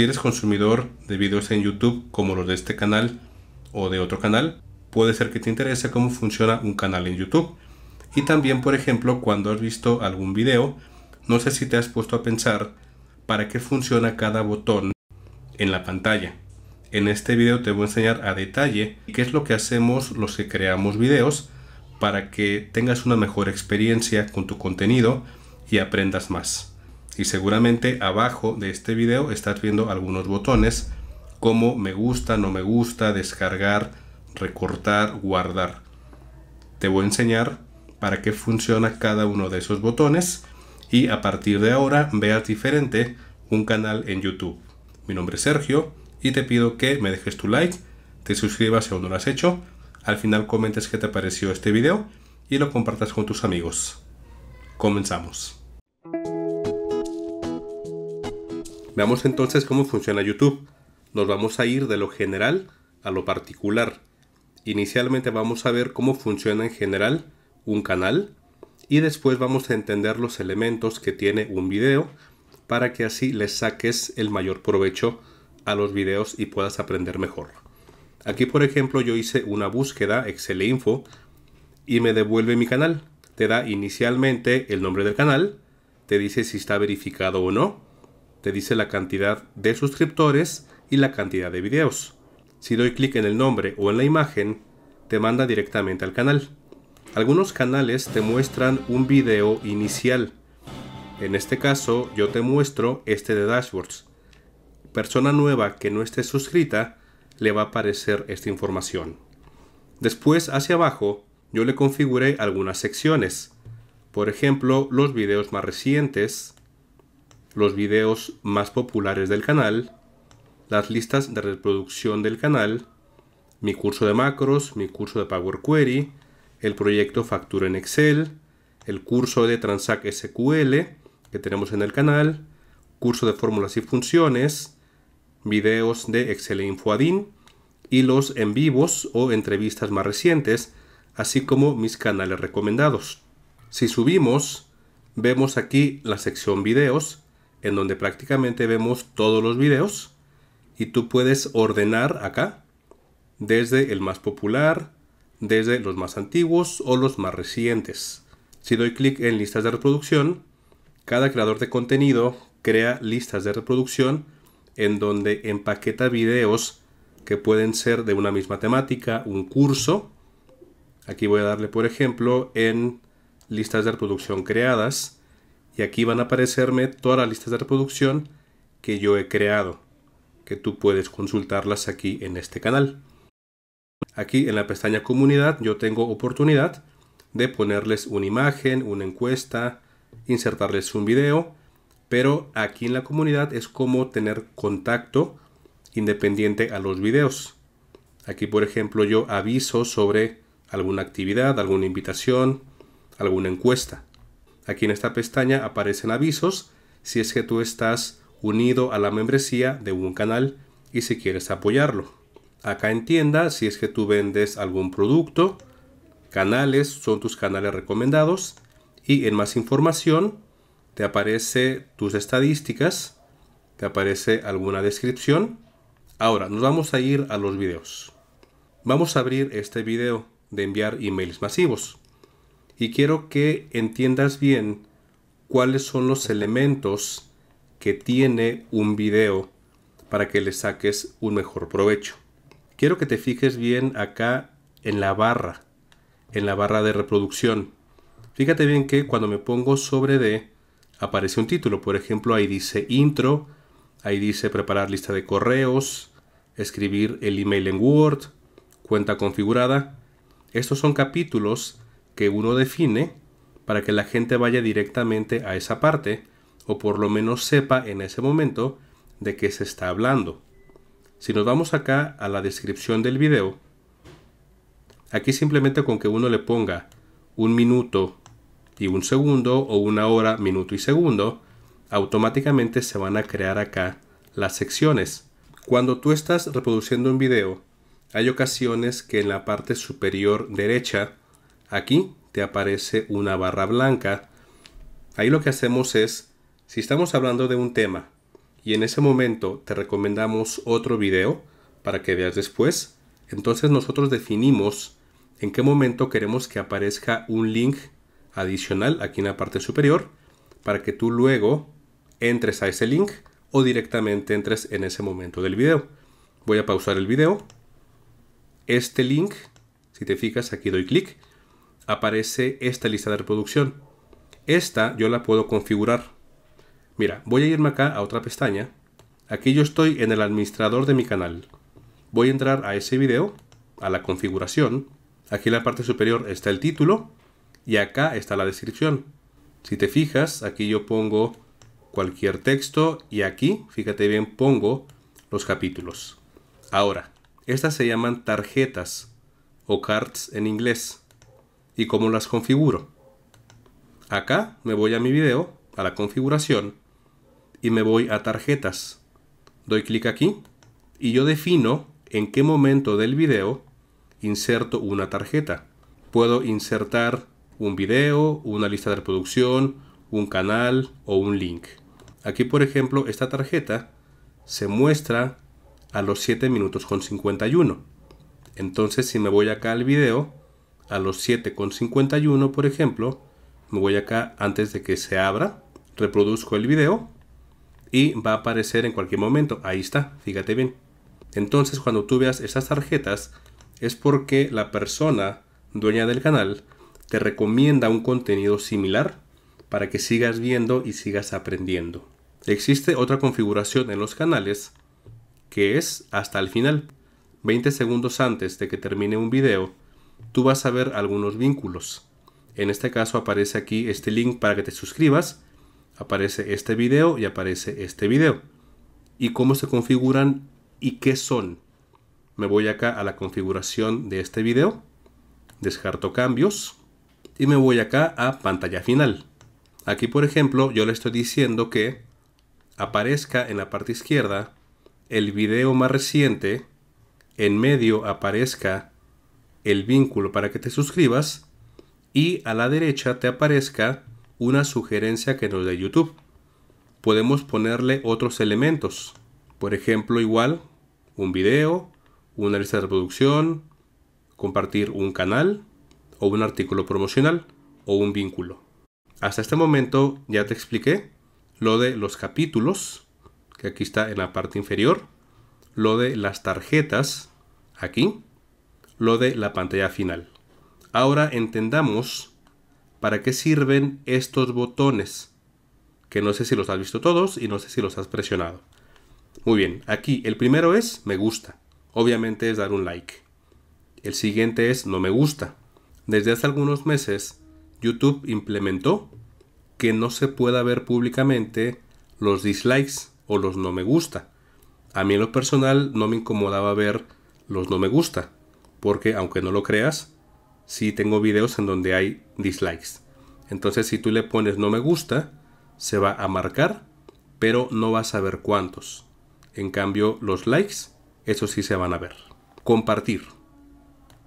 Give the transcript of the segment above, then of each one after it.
Si eres consumidor de videos en YouTube como los de este canal o de otro canal, puede ser que te interese cómo funciona un canal en YouTube. Y también, por ejemplo, cuando has visto algún video, no sé si te has puesto a pensar para qué funciona cada botón en la pantalla. En este video te voy a enseñar a detalle qué es lo que hacemos los que creamos videos para que tengas una mejor experiencia con tu contenido y aprendas más y seguramente abajo de este video estás viendo algunos botones como me gusta, no me gusta, descargar, recortar, guardar. Te voy a enseñar para qué funciona cada uno de esos botones y a partir de ahora veas diferente un canal en YouTube. Mi nombre es Sergio y te pido que me dejes tu like, te suscribas si aún no lo has hecho, al final comentes qué te pareció este video y lo compartas con tus amigos. Comenzamos. Veamos entonces cómo funciona YouTube. Nos vamos a ir de lo general a lo particular. Inicialmente vamos a ver cómo funciona en general un canal y después vamos a entender los elementos que tiene un video para que así le saques el mayor provecho a los videos y puedas aprender mejor. Aquí por ejemplo yo hice una búsqueda Excel Info y me devuelve mi canal. Te da inicialmente el nombre del canal, te dice si está verificado o no, te dice la cantidad de suscriptores y la cantidad de videos. Si doy clic en el nombre o en la imagen, te manda directamente al canal. Algunos canales te muestran un video inicial. En este caso, yo te muestro este de dashboards. Persona nueva que no esté suscrita, le va a aparecer esta información. Después, hacia abajo, yo le configuré algunas secciones. Por ejemplo, los videos más recientes, los videos más populares del canal, las listas de reproducción del canal, mi curso de macros, mi curso de Power Query, el proyecto Factura en Excel, el curso de Transac SQL que tenemos en el canal, curso de fórmulas y funciones, videos de Excel e InfoAdin y los en vivos o entrevistas más recientes, así como mis canales recomendados. Si subimos, vemos aquí la sección videos en donde prácticamente vemos todos los videos y tú puedes ordenar acá desde el más popular, desde los más antiguos o los más recientes. Si doy clic en listas de reproducción, cada creador de contenido crea listas de reproducción en donde empaqueta videos que pueden ser de una misma temática, un curso. Aquí voy a darle, por ejemplo, en listas de reproducción creadas y aquí van a aparecerme todas las listas de reproducción que yo he creado, que tú puedes consultarlas aquí en este canal. Aquí en la pestaña comunidad yo tengo oportunidad de ponerles una imagen, una encuesta, insertarles un video, pero aquí en la comunidad es como tener contacto independiente a los videos. Aquí por ejemplo yo aviso sobre alguna actividad, alguna invitación, alguna encuesta. Aquí en esta pestaña aparecen avisos si es que tú estás unido a la membresía de un canal y si quieres apoyarlo. Acá en tienda si es que tú vendes algún producto, canales son tus canales recomendados y en más información te aparece tus estadísticas, te aparece alguna descripción. Ahora nos vamos a ir a los videos. Vamos a abrir este video de enviar emails masivos y quiero que entiendas bien cuáles son los elementos que tiene un video para que le saques un mejor provecho. Quiero que te fijes bien acá en la barra, en la barra de reproducción. Fíjate bien que cuando me pongo sobre D aparece un título, por ejemplo ahí dice intro, ahí dice preparar lista de correos, escribir el email en Word, cuenta configurada. Estos son capítulos que uno define para que la gente vaya directamente a esa parte o por lo menos sepa en ese momento de qué se está hablando. Si nos vamos acá a la descripción del video, aquí simplemente con que uno le ponga un minuto y un segundo o una hora, minuto y segundo, automáticamente se van a crear acá las secciones. Cuando tú estás reproduciendo un video, hay ocasiones que en la parte superior derecha Aquí te aparece una barra blanca. Ahí lo que hacemos es, si estamos hablando de un tema y en ese momento te recomendamos otro video para que veas después, entonces nosotros definimos en qué momento queremos que aparezca un link adicional aquí en la parte superior para que tú luego entres a ese link o directamente entres en ese momento del video. Voy a pausar el video. Este link, si te fijas aquí doy clic aparece esta lista de reproducción. Esta yo la puedo configurar. Mira, voy a irme acá a otra pestaña. Aquí yo estoy en el administrador de mi canal. Voy a entrar a ese video, a la configuración. Aquí en la parte superior está el título y acá está la descripción. Si te fijas, aquí yo pongo cualquier texto y aquí, fíjate bien, pongo los capítulos. Ahora, estas se llaman tarjetas o cards en inglés y cómo las configuro. Acá me voy a mi video, a la configuración, y me voy a tarjetas. Doy clic aquí y yo defino en qué momento del video inserto una tarjeta. Puedo insertar un video, una lista de reproducción, un canal o un link. Aquí, por ejemplo, esta tarjeta se muestra a los 7 minutos con 51. Entonces, si me voy acá al video, a los 7,51, por ejemplo, me voy acá antes de que se abra, reproduzco el video y va a aparecer en cualquier momento. Ahí está, fíjate bien. Entonces, cuando tú veas esas tarjetas, es porque la persona dueña del canal te recomienda un contenido similar para que sigas viendo y sigas aprendiendo. Existe otra configuración en los canales que es hasta el final. 20 segundos antes de que termine un video, tú vas a ver algunos vínculos. En este caso aparece aquí este link para que te suscribas, aparece este video y aparece este video. ¿Y cómo se configuran y qué son? Me voy acá a la configuración de este video, descarto cambios y me voy acá a pantalla final. Aquí, por ejemplo, yo le estoy diciendo que aparezca en la parte izquierda el video más reciente, en medio aparezca el vínculo para que te suscribas y a la derecha te aparezca una sugerencia que nos dé YouTube. Podemos ponerle otros elementos, por ejemplo igual un video, una lista de reproducción, compartir un canal o un artículo promocional o un vínculo. Hasta este momento ya te expliqué lo de los capítulos, que aquí está en la parte inferior, lo de las tarjetas, aquí, lo de la pantalla final. Ahora entendamos para qué sirven estos botones, que no sé si los has visto todos y no sé si los has presionado. Muy bien, aquí el primero es me gusta, obviamente es dar un like. El siguiente es no me gusta. Desde hace algunos meses, YouTube implementó que no se pueda ver públicamente los dislikes o los no me gusta. A mí en lo personal no me incomodaba ver los no me gusta, porque aunque no lo creas, sí tengo videos en donde hay dislikes. Entonces si tú le pones no me gusta, se va a marcar, pero no vas a ver cuántos. En cambio, los likes, eso sí se van a ver. Compartir.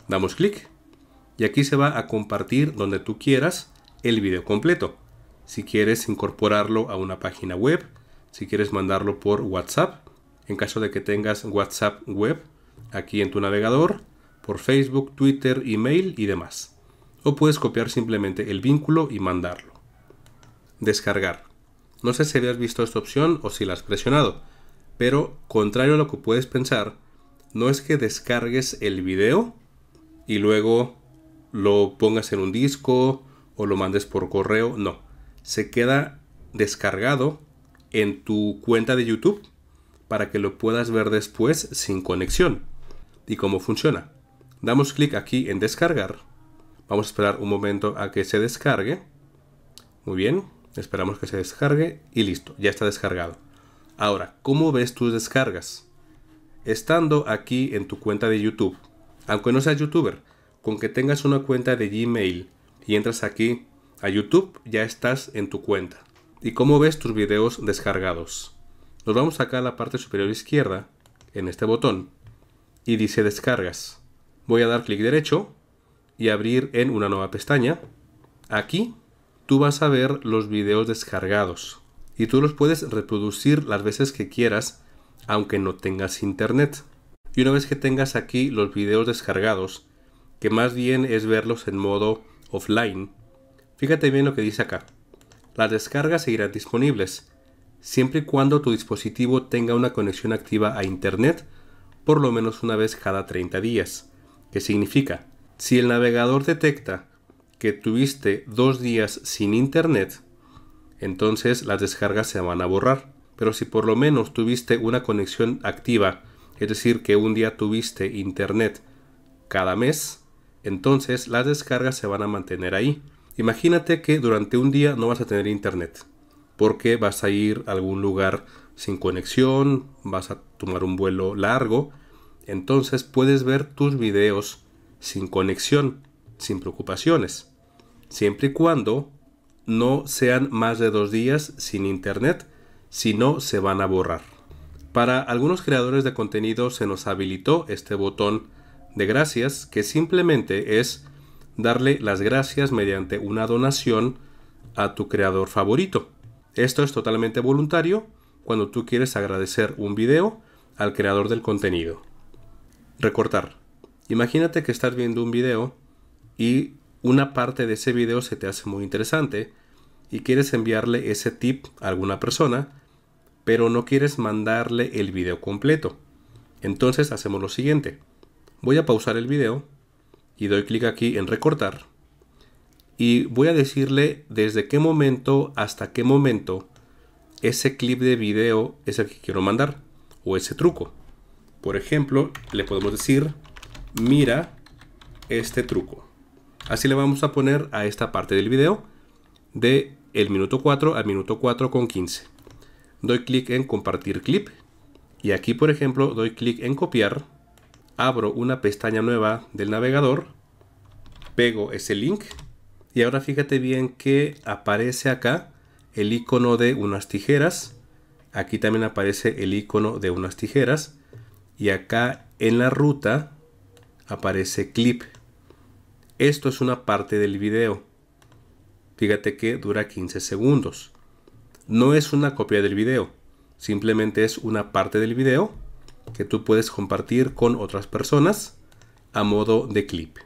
Damos clic y aquí se va a compartir donde tú quieras el video completo. Si quieres incorporarlo a una página web, si quieres mandarlo por WhatsApp, en caso de que tengas WhatsApp web aquí en tu navegador, por Facebook, Twitter, email y demás. O puedes copiar simplemente el vínculo y mandarlo. Descargar. No sé si habías visto esta opción o si la has presionado, pero contrario a lo que puedes pensar, no es que descargues el video y luego lo pongas en un disco o lo mandes por correo, no. Se queda descargado en tu cuenta de YouTube para que lo puedas ver después sin conexión. ¿Y cómo funciona? Damos clic aquí en descargar. Vamos a esperar un momento a que se descargue. Muy bien, esperamos que se descargue y listo, ya está descargado. Ahora, ¿cómo ves tus descargas? Estando aquí en tu cuenta de YouTube, aunque no seas youtuber, con que tengas una cuenta de Gmail y entras aquí a YouTube, ya estás en tu cuenta. ¿Y cómo ves tus videos descargados? Nos vamos acá a la parte superior izquierda, en este botón, y dice descargas voy a dar clic derecho y abrir en una nueva pestaña. Aquí tú vas a ver los videos descargados y tú los puedes reproducir las veces que quieras aunque no tengas internet. Y una vez que tengas aquí los videos descargados, que más bien es verlos en modo offline, fíjate bien lo que dice acá. Las descargas seguirán disponibles, siempre y cuando tu dispositivo tenga una conexión activa a internet por lo menos una vez cada 30 días. ¿Qué significa, si el navegador detecta que tuviste dos días sin internet, entonces las descargas se van a borrar. Pero si por lo menos tuviste una conexión activa, es decir, que un día tuviste internet cada mes, entonces las descargas se van a mantener ahí. Imagínate que durante un día no vas a tener internet, porque vas a ir a algún lugar sin conexión, vas a tomar un vuelo largo entonces puedes ver tus videos sin conexión, sin preocupaciones, siempre y cuando no sean más de dos días sin internet, si no se van a borrar. Para algunos creadores de contenido se nos habilitó este botón de gracias que simplemente es darle las gracias mediante una donación a tu creador favorito. Esto es totalmente voluntario cuando tú quieres agradecer un video al creador del contenido. Recortar. Imagínate que estás viendo un video y una parte de ese video se te hace muy interesante y quieres enviarle ese tip a alguna persona, pero no quieres mandarle el video completo. Entonces hacemos lo siguiente. Voy a pausar el video y doy clic aquí en recortar y voy a decirle desde qué momento hasta qué momento ese clip de video es el que quiero mandar o ese truco. Por ejemplo, le podemos decir, mira este truco. Así le vamos a poner a esta parte del video de el minuto 4 al minuto 4 con 15. Doy clic en compartir clip y aquí por ejemplo doy clic en copiar, abro una pestaña nueva del navegador, pego ese link y ahora fíjate bien que aparece acá el icono de unas tijeras. Aquí también aparece el icono de unas tijeras y acá en la ruta aparece clip. Esto es una parte del video. Fíjate que dura 15 segundos. No es una copia del video, simplemente es una parte del video que tú puedes compartir con otras personas a modo de clip.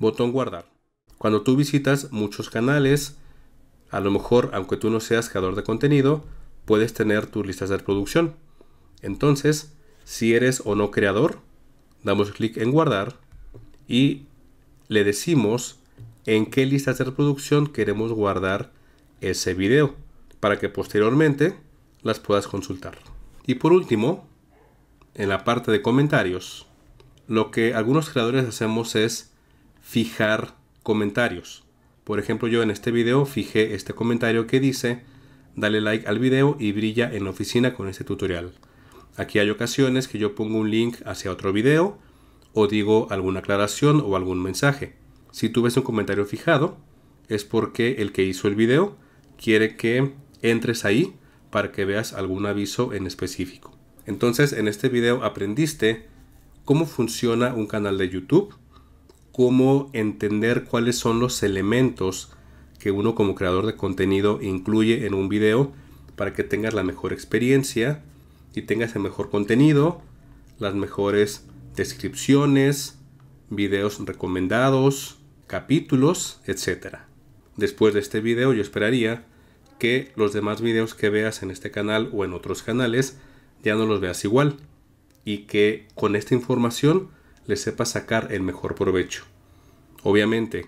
Botón guardar. Cuando tú visitas muchos canales, a lo mejor aunque tú no seas creador de contenido, puedes tener tus listas de reproducción. Entonces, si eres o no creador, damos clic en guardar y le decimos en qué listas de reproducción queremos guardar ese video para que posteriormente las puedas consultar. Y por último, en la parte de comentarios, lo que algunos creadores hacemos es fijar comentarios. Por ejemplo, yo en este video fijé este comentario que dice, dale like al video y brilla en la oficina con este tutorial. Aquí hay ocasiones que yo pongo un link hacia otro video o digo alguna aclaración o algún mensaje. Si tú ves un comentario fijado, es porque el que hizo el video quiere que entres ahí para que veas algún aviso en específico. Entonces, en este video aprendiste cómo funciona un canal de YouTube, cómo entender cuáles son los elementos que uno como creador de contenido incluye en un video para que tengas la mejor experiencia y tengas el mejor contenido, las mejores descripciones, videos recomendados, capítulos, etc. Después de este video yo esperaría que los demás videos que veas en este canal o en otros canales ya no los veas igual y que con esta información le sepas sacar el mejor provecho. Obviamente,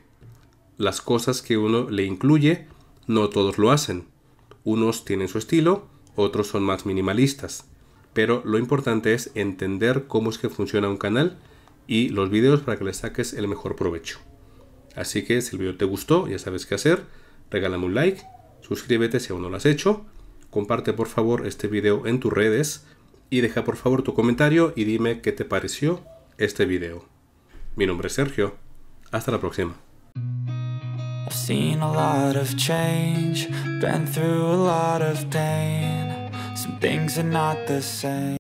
las cosas que uno le incluye no todos lo hacen. Unos tienen su estilo, otros son más minimalistas pero lo importante es entender cómo es que funciona un canal y los vídeos para que le saques el mejor provecho. Así que si el video te gustó, ya sabes qué hacer, regálame un like, suscríbete si aún no lo has hecho, comparte por favor este video en tus redes y deja por favor tu comentario y dime qué te pareció este video. Mi nombre es Sergio, hasta la próxima. Some things are not the same